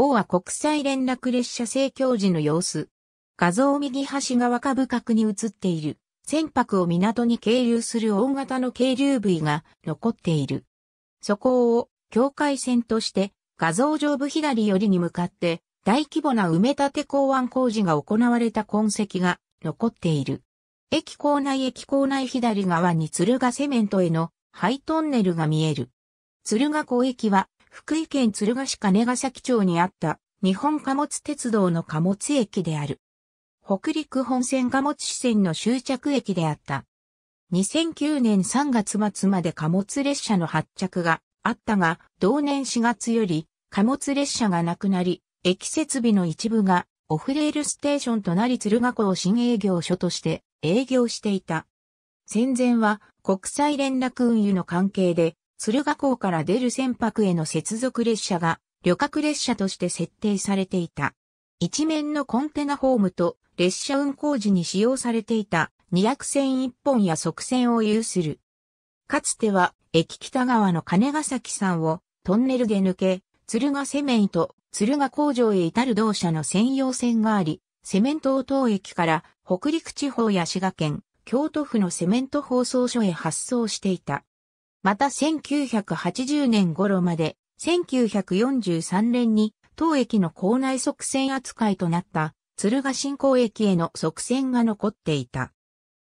王は国際連絡列車正教時の様子。画像右端側下部角に映っている。船舶を港に係留する大型の係留部位が残っている。そこを境界線として画像上部左寄りに向かって大規模な埋め立て港湾工事が行われた痕跡が残っている。駅構内駅構内左側に鶴ヶセメントへのハイトンネルが見える。鶴ヶ湖駅は福井県鶴ヶ市金ヶ崎町にあった日本貨物鉄道の貨物駅である。北陸本線貨物支線の終着駅であった。2009年3月末まで貨物列車の発着があったが、同年4月より貨物列車がなくなり、駅設備の一部がオフレールステーションとなり鶴ヶ港新営業所として営業していた。戦前は国際連絡運輸の関係で鶴ヶ港から出る船舶への接続列車が旅客列車として設定されていた。一面のコンテナホームと列車運行時に使用されていた2 0線1本や側線を有する。かつては駅北側の金ヶ崎山をトンネルで抜け、鶴ヶセメント、鶴ヶ工場へ至る同社の専用線があり、セメント等駅から北陸地方や滋賀県、京都府のセメント放送所へ発送していた。また1980年頃まで、1943年に当駅の構内側線扱いとなった鶴ヶ新港駅への側線が残っていた。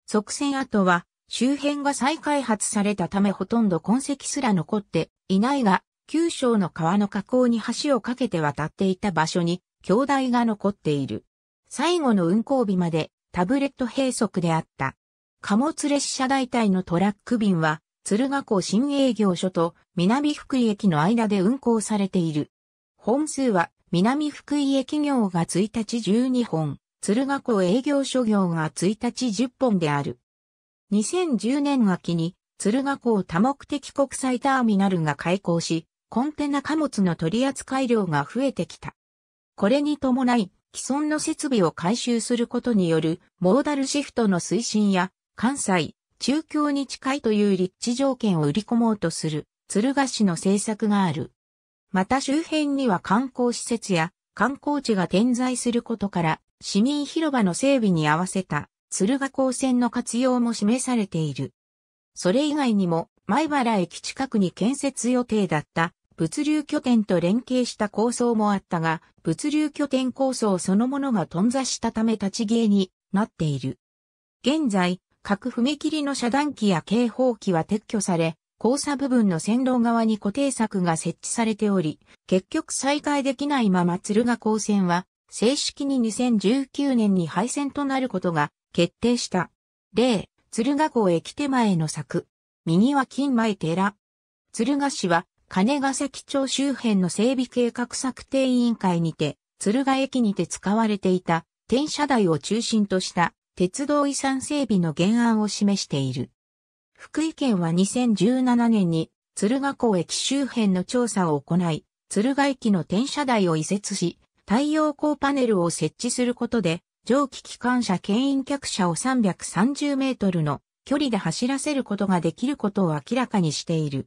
側線跡は周辺が再開発されたためほとんど痕跡すら残っていないが、九章の川の河口に橋を架けて渡っていた場所に兄弟が残っている。最後の運行日までタブレット閉塞であった。貨物列車代替のトラック便は鶴ヶ湖新営業所と南福井駅の間で運行されている。本数は南福井駅業が1日12本、鶴ヶ湖営業所業が1日10本である。2010年秋に鶴ヶ湖多目的国際ターミナルが開港し、コンテナ貨物の取扱量が増えてきた。これに伴い、既存の設備を改修することによるモーダルシフトの推進や関西、中京に近いという立地条件を売り込もうとする、鶴ヶ市の政策がある。また周辺には観光施設や観光地が点在することから、市民広場の整備に合わせた鶴ヶ高線の活用も示されている。それ以外にも、米原駅近くに建設予定だった物流拠点と連携した構想もあったが、物流拠点構想そのものが頓挫したため立ち消えになっている。現在、各踏切の遮断機や警報機は撤去され、交差部分の線路側に固定策が設置されており、結局再開できないまま鶴ヶ高線は、正式に2019年に廃線となることが決定した。例、鶴ヶ港駅手前の柵。右は金前寺。鶴ヶ市は、金ヶ崎町周辺の整備計画策定委員会にて、鶴ヶ駅にて使われていた、転車台を中心とした鉄道遺産整備の原案を示している。福井県は2017年に敦賀港駅周辺の調査を行い、敦賀駅の転車台を移設し、太陽光パネルを設置することで、蒸気機関車牽引客車を330メートルの距離で走らせることができることを明らかにしている。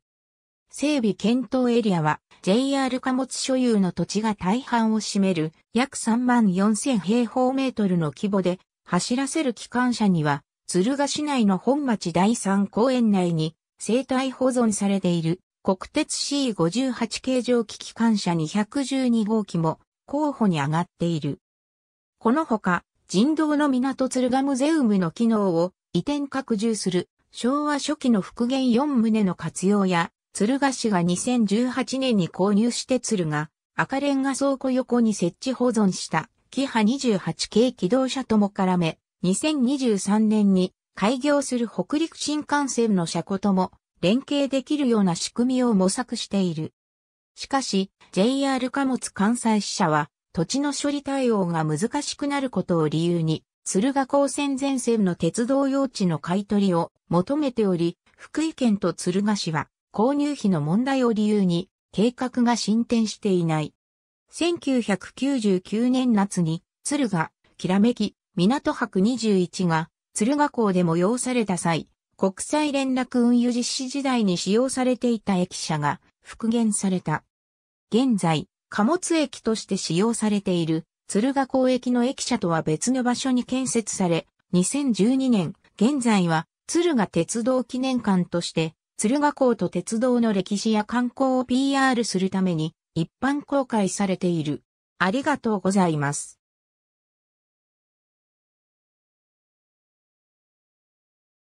整備検討エリアは JR 貨物所有の土地が大半を占める約3万4000平方メートルの規模で走らせる機関車には、鶴ヶ市内の本町第三公園内に生態保存されている国鉄 C58 形状機機関車212号機も候補に上がっている。このほか、人道の港鶴ヶムゼウムの機能を移転拡充する昭和初期の復元4棟の活用や、鶴ヶ市が2018年に購入して鶴ヶ赤レンガ倉庫横に設置保存したキハ28系機動車とも絡め、2023年に開業する北陸新幹線の車庫とも連携できるような仕組みを模索している。しかし、JR 貨物関西支社は、土地の処理対応が難しくなることを理由に、敦賀高専前線の鉄道用地の買い取りを求めており、福井県と敦賀市は購入費の問題を理由に計画が進展していない。1999年夏に、鶴賀、きらめき、港博21が、鶴賀港で催された際、国際連絡運輸実施時代に使用されていた駅舎が復元された。現在、貨物駅として使用されている、鶴賀港駅の駅舎とは別の場所に建設され、2012年、現在は、鶴賀鉄道記念館として、鶴賀港と鉄道の歴史や観光を PR するために、一般公開されている。ありがとうございます。